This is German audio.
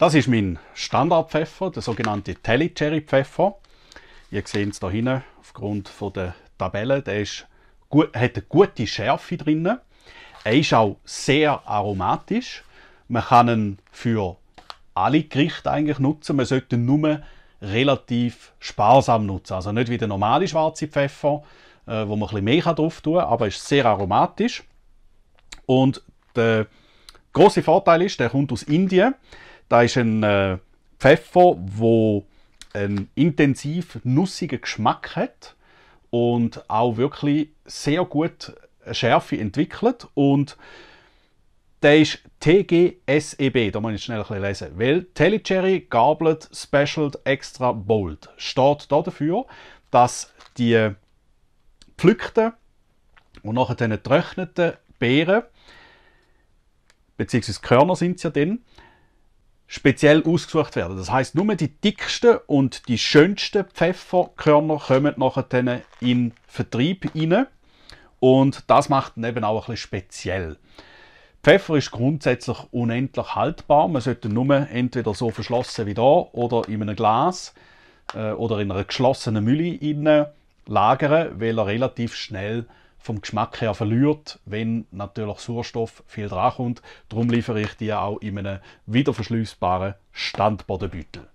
Das ist mein Standardpfeffer, der sogenannte Telly Cherry Pfeffer. Ihr seht es hier hinten aufgrund der Tabelle. Der ist gut, hat eine gute Schärfe drin. Er ist auch sehr aromatisch. Man kann ihn für alle Gerichte eigentlich nutzen. Man sollte ihn nur relativ sparsam nutzen. Also nicht wie der normale schwarze Pfeffer, äh, wo man ein bisschen mehr drauf tun kann, aber ist sehr aromatisch. Und der große Vorteil ist, der kommt aus Indien. Da ist ein äh, Pfeffer, der einen intensiv nussigen Geschmack hat und auch wirklich sehr gut Schärfe entwickelt und der ist TGSEB, da muss ich schnell ein bisschen lesen, weil Telecherry Gablet Special Extra Bold steht da dafür, dass die pflückten und nachher dann getrockneten Beeren, beziehungsweise Körner sind es ja dann, speziell ausgesucht werden. Das heißt, nur die dicksten und die schönsten Pfefferkörner kommen nachher in Vertrieb rein. Und das macht ihn eben auch ein bisschen speziell. Pfeffer ist grundsätzlich unendlich haltbar. Man sollte nur entweder so verschlossen wie da oder in einem Glas äh, oder in einer geschlossenen Mühle lagern, weil er relativ schnell vom Geschmack her verliert, wenn natürlich Sauerstoff viel drankommt. Darum liefere ich die auch in einem wiederverschliessbaren Standbodenbeutel.